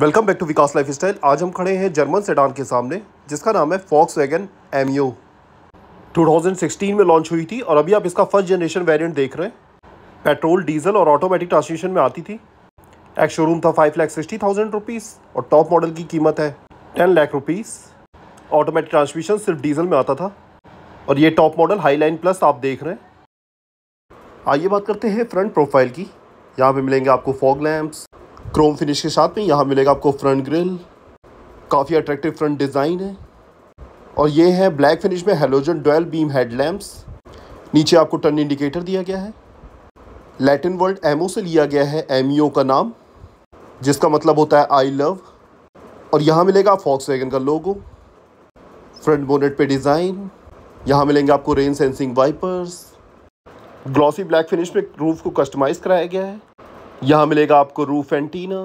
welcome back to Vikas life style आज हम खड़े हैं जर्मन सेडान के सामने जिसका नाम है फॉक्स वैगन एम 2016 में लॉन्च हुई थी और अभी आप इसका फर्स्ट जनरेशन वेरियंट देख रहे हैं पेट्रोल डीजल और ऑटोमेटिक ट्रांसमिशन में आती थी एक शोरूम था five lakh sixty thousand rupees और टॉप मॉडल की कीमत है ten lakh rupees automatic transmission सिर्फ डीजल में आता था और ये top model high line plus आप देख रहे हैं आइए बात करते हैं फ्रंट प्रोफाइल की यहाँ पे मिलेंगे आपको फॉग लैम्प्स क्रोम फिनिश के साथ में यहाँ मिलेगा आपको फ्रंट ग्रिल काफ़ी अट्रैक्टिव फ्रंट डिज़ाइन है और ये है ब्लैक फिनिश में हेलोजन डोल बीम हेडलैम्प्स नीचे आपको टर्न इंडिकेटर दिया गया है लैटिन वर्ल्ड एमओ से लिया गया है एम e का नाम जिसका मतलब होता है आई लव और यहाँ मिलेगा फॉक्स वैगन का लोगो फ्रंट बोनेट पे डिज़ाइन यहाँ मिलेंगे आपको rain sensing wipers glossy black finish में रूफ को कस्टमाइज़ कराया गया है यहाँ मिलेगा आपको roof antenna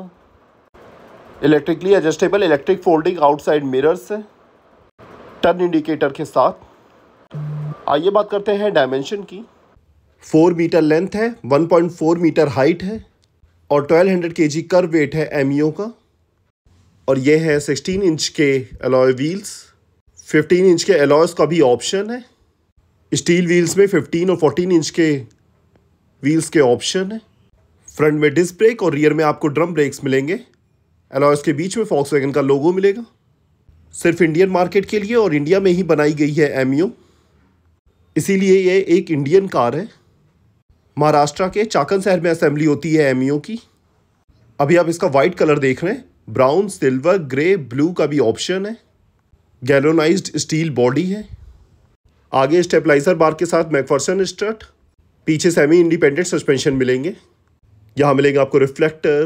electrically adjustable electric folding outside mirrors turn indicator के साथ आइए बात करते हैं डायमेंशन की फोर मीटर लेंथ है one point four metre height है और ट्वेल्व हंड्रेड के जी कर वेट है एम e का और ये है सिक्सटीन इंच के अलॉय व्हील्स फिफ्टीन इंच के अलॉयस का भी ऑप्शन है स्टील व्हील्स में फिफ्टीन और फोर्टीन इंच के व्हील्स के ऑप्शन है फ्रंट में डिस्क ब्रेक और रियर में आपको ड्रम ब्रेक्स मिलेंगे एलॉयस के बीच में फॉक्स वैगन का लोगो मिलेगा सिर्फ इंडियन मार्केट के लिए और इंडिया में ही बनाई गई है एम इसीलिए ये एक इंडियन कार है महाराष्ट्र के चाकन शहर में असेंबली होती है एम की अभी आप इसका वाइट कलर देख रहे हैं ब्राउन सिल्वर ग्रे ब्लू का भी ऑप्शन है गैलोनाइज स्टील बॉडी है आगे स्टेपलाइजर बार के साथ मैकफर्सन स्टर्ट पीछे सेमी इंडिपेंडेंट सस्पेंशन मिलेंगे यहाँ मिलेंगे आपको reflector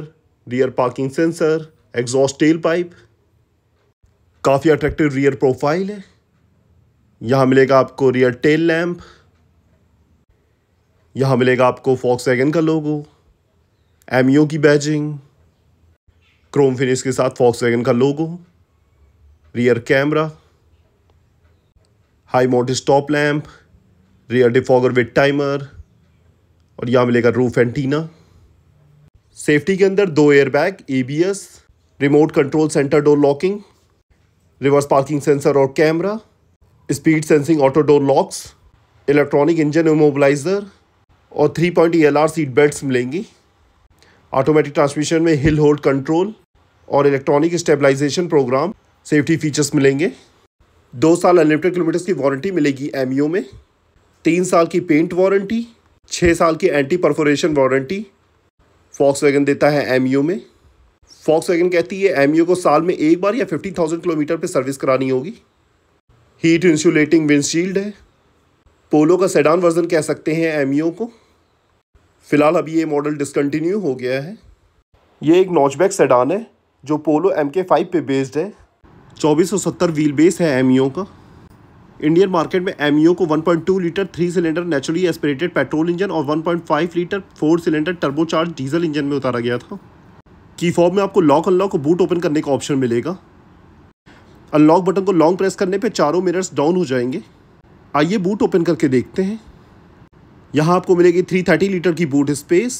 rear parking sensor exhaust tail pipe काफ़ी अट्रैक्टिव रियर प्रोफाइल है यहाँ मिलेगा आपको रियर टेल लैम्प यहाँ मिलेगा आपको फॉक्स वैगन का लोगो एम की बैजिंग क्रोम फिनिश के साथ फॉक्स वैगन का logo rear camera high mount stop lamp rear defogger with timer और यहाँ मिलेगा रूफ एंटीना सेफ्टी के अंदर दो airbag ABS remote control centre door locking reverse parking sensor और camera speed sensing auto door locks electronic engine immobiliser और three point E L seat belt मिलेंगी automatic transmission में हिल होल्ड कंट्रोल और electronic stabilisation programme safety features मिलेंगे दो साल unlimited kilometres की warranty मिलेगी एम e में तीन साल की पेंट वारंटी छः साल की anti perforation warranty Volkswagen देता है एम में फॉक्स वैगन कहती है एम को साल में एक बार या फिफ्टी थाउजेंड किलोमीटर पर सर्विस करानी होगी हीट इंसुलेटिंग विंडशील्ड है पोलो का सेडान वर्जन कह सकते हैं एम को फ़िलहाल अभी ये मॉडल डिसकंटिन्यू हो गया है ये एक नॉचबैक सेडान है जो पोलो एम के फाइव पर बेस्ड है चौबीस सौ सत्तर व्हील बेस है एम का इंडियन मार्केट में एम e को 1.2 litre three cylinder naturally aspirated petrol engine और 1.5 litre four cylinder turbocharge diesel engine में उतारा गया था की फॉर्म में आपको लॉक अनलॉक और बूट ओपन करने का ऑप्शन मिलेगा अनलॉक बटन को लॉन्ग प्रेस करने पर चारों मिनट्स डाउन हो जाएंगे आइए बूट ओपन करके देखते हैं यहाँ आपको मिलेगी थर्टी लीटर की बूट स्पेस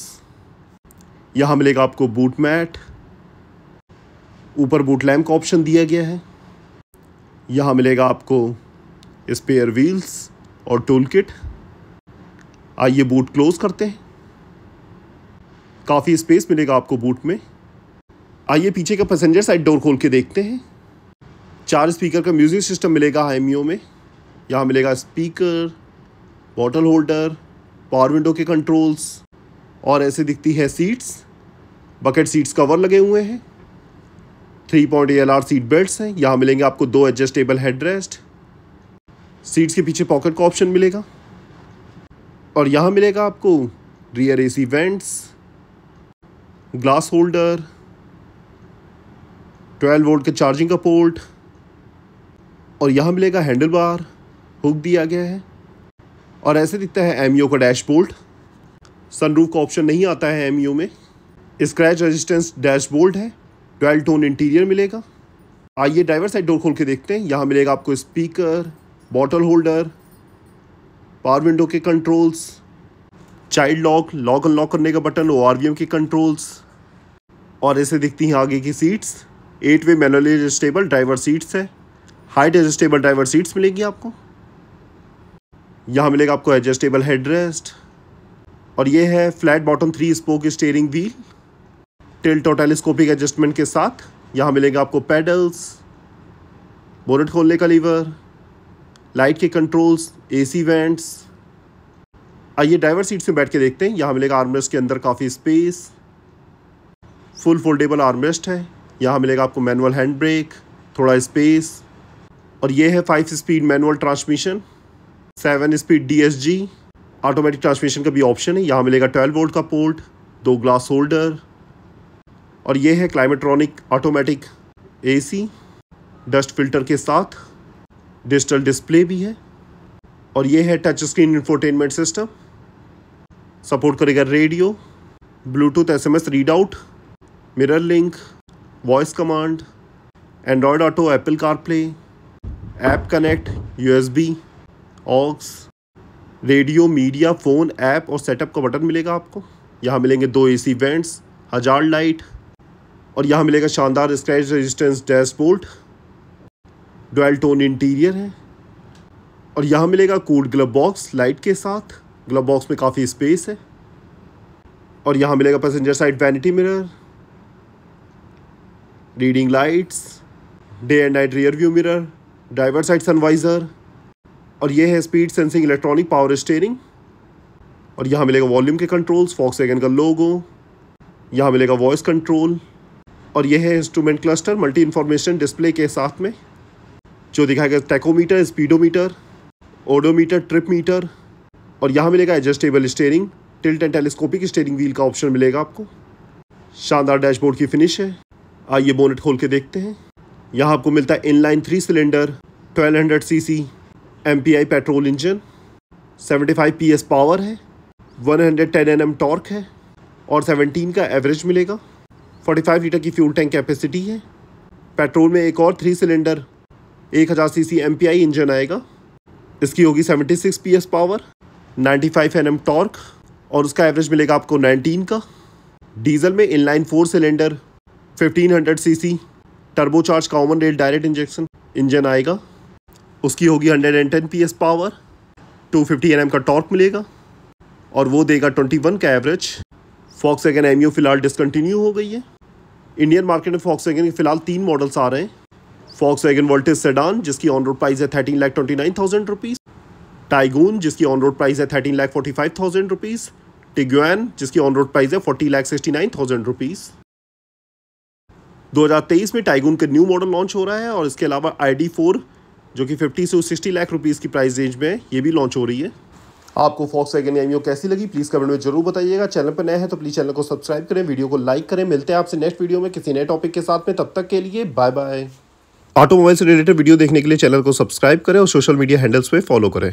यहाँ मिलेगा आपको बूट मैट ऊपर बूट लैम्प का ऑप्शन दिया गया है यहाँ मिलेगा आपको स्पेयर व्हील्स और टूल किट आइए बूट क्लोज करते हैं काफ़ी स्पेस मिलेगा आपको बूट में आइए पीछे का पैसेंजर साइड डोर खोल के देखते हैं चार स्पीकर का म्यूज़िक सिस्टम मिलेगा हाईमियो में यहाँ मिलेगा speaker bottle holder power window के कंट्रोल्स और ऐसे दिखती है सीट्स बकेट सीट्स कवर लगे हुए हैं three point L R seat belt हैं यहाँ मिलेंगे आपको दो एडजस्टेबल हेड रेस्ट सीट्स के पीछे पॉकेट का ऑप्शन मिलेगा और यहाँ मिलेगा आपको rear AC vents glass holder 12 volt के चार्जिंग का पोर्ट और यहाँ मिलेगा हैंडल बार हुक दिया गया है और ऐसे दिखता है एम का डैशबोर्ड सनरूफ का ऑप्शन नहीं आता है एम में स्क्रैच रेजिस्टेंस डैशबोर्ड है ट्वेल्व टोन इंटीरियर मिलेगा आइए ड्राइवर साइड डोर खोल के देखते हैं यहाँ मिलेगा आपको speaker bottle holder power window के controls child lock lock unlock करने का बटन ओ के कंट्रोल्स और ऐसे दिखती हैं आगे की seats eight way manually adjustable driver seats है हाइट एडजस्टेबल ड्राइवर सीट्स मिलेगी आपको यहाँ मिलेगा आपको एडजस्टेबल हेडरेस्ट और ये है flat bottom three spoke steering wheel tilt और टेलीस्कोपिक एडजस्टमेंट के साथ यहाँ मिलेगा आपको पेडल्स बोलेट खोलने का लीवर लाइट के कंट्रोल्स एसी वेंट्स आइए ड्राइवर सीट में बैठ के देखते हैं यहाँ मिलेगा आर्मरेस्ट के अंदर काफ़ी स्पेस फुल फोल्डेबल आर्मरेस्ट है यहाँ मिलेगा आपको मैनुअल हैंड ब्रेक थोड़ा स्पेस और ये है five speed manual transmission seven speed D automatic transmission का भी ऑप्शन है यहाँ मिलेगा ट्वेल्व वोल्ट का पोर्ट दो ग्लास होल्डर और ये है Climatronic automatic AC dust filter के साथ डिजिटल डिस्प्ले भी है और ये है touch screen infotainment system support करेगा radio Bluetooth SMS out mirror link voice command Android auto Apple CarPlay app connect USB aux radio media phone app और setup का बटन मिलेगा आपको यहाँ मिलेंगे दो एसी वेंट्स हज़ार लाइट और यहाँ मिलेगा शानदार scratch resistance dashboard dual tone interior है और यहाँ मिलेगा कूल ग्लब बॉक्स लाइट के साथ ग्लब बॉक्स में काफ़ी स्पेस है और यहाँ मिलेगा passenger side vanity mirror reading lights day and night rear view mirror driver side sun visor और ये है speed sensing electronic power steering और यहाँ मिलेगा वॉल्यूम के कंट्रोल्स फॉक्स एगन का लोगो यहाँ मिलेगा वॉइस कंट्रोल और यह है instrument cluster multi information display के साथ में जो दिखाएगा tachometer speedometer odometer trip meter और यहाँ मिलेगा adjustable steering tilt and telescopic steering wheel का ऑप्शन मिलेगा आपको शानदार डैशबोर्ड की फिनिश है आइए बोनेट खोल के देखते हैं यहाँ आपको मिलता है inline three cylinder 1200 CC MPI petrol engine 75 PS power है 110 एनएम टॉर्क है और 17 का एवरेज मिलेगा 45 लीटर की फ्यूल टैंक कैपेसिटी है पेट्रोल में एक और थ्री सिलेंडर एक हज़ार सी सी इंजन आएगा इसकी होगी 76 पीएस पावर 95 एम टॉर्क और उसका एवरेज मिलेगा आपको 19 का डीजल में inline four cylinder 1500 CC turbocharge common rail direct injection engine आएगा उसकी होगी 110 पीएस पावर 250 एम का टॉर्क मिलेगा और वो देगा 21 का एवरेज फॉक्स वैगन एम फिलहाल डिसकन्टिन्यू हो गई है इंडियन मार्केट में फॉक्स वैगन के फिलहाल तीन मॉडल्स आ रहे हैं फॉक्स वैगन वोल्टेज सेडान जिसकी ऑन रोड प्राइस है thirteen lakh twenty nine thousand rupees Taigun जिसकी ऑन रोड प्राइस है thirteen lakh forty five thousand rupees Tiguan जिसकी ऑन रोड प्राइस है forty lakh sixty nine thousand rupees दो हजार तेईस में टाइगून का न्यू मॉडल लॉन्च हो रहा है और इसके अलावा आई डी फोर जो कि फिफ्टी से सिक्सटी लाख रुपीज़ की प्राइस रेंज में ये भी लॉन्च हो रही है आपको फॉक्स वैगन एमियो कैसी लगी प्लीज़ कमेंट में जरूर बताइएगा चैनल पर नए हैं तो प्लीज़ चैनल को सब्सक्राइब करें वीडियो को लाइक करें मिलते हैं आपसे नेक्स्ट वीडियो में किसी नए टॉपिक के साथ में तब तक के लिए बाय बाय ऑटोमोबाइल से रिलेटेड वीडियो देखने के लिए चैनल को सब्सक्राइब करें और सोशल मीडिया हैंडल्स पर फॉलो करें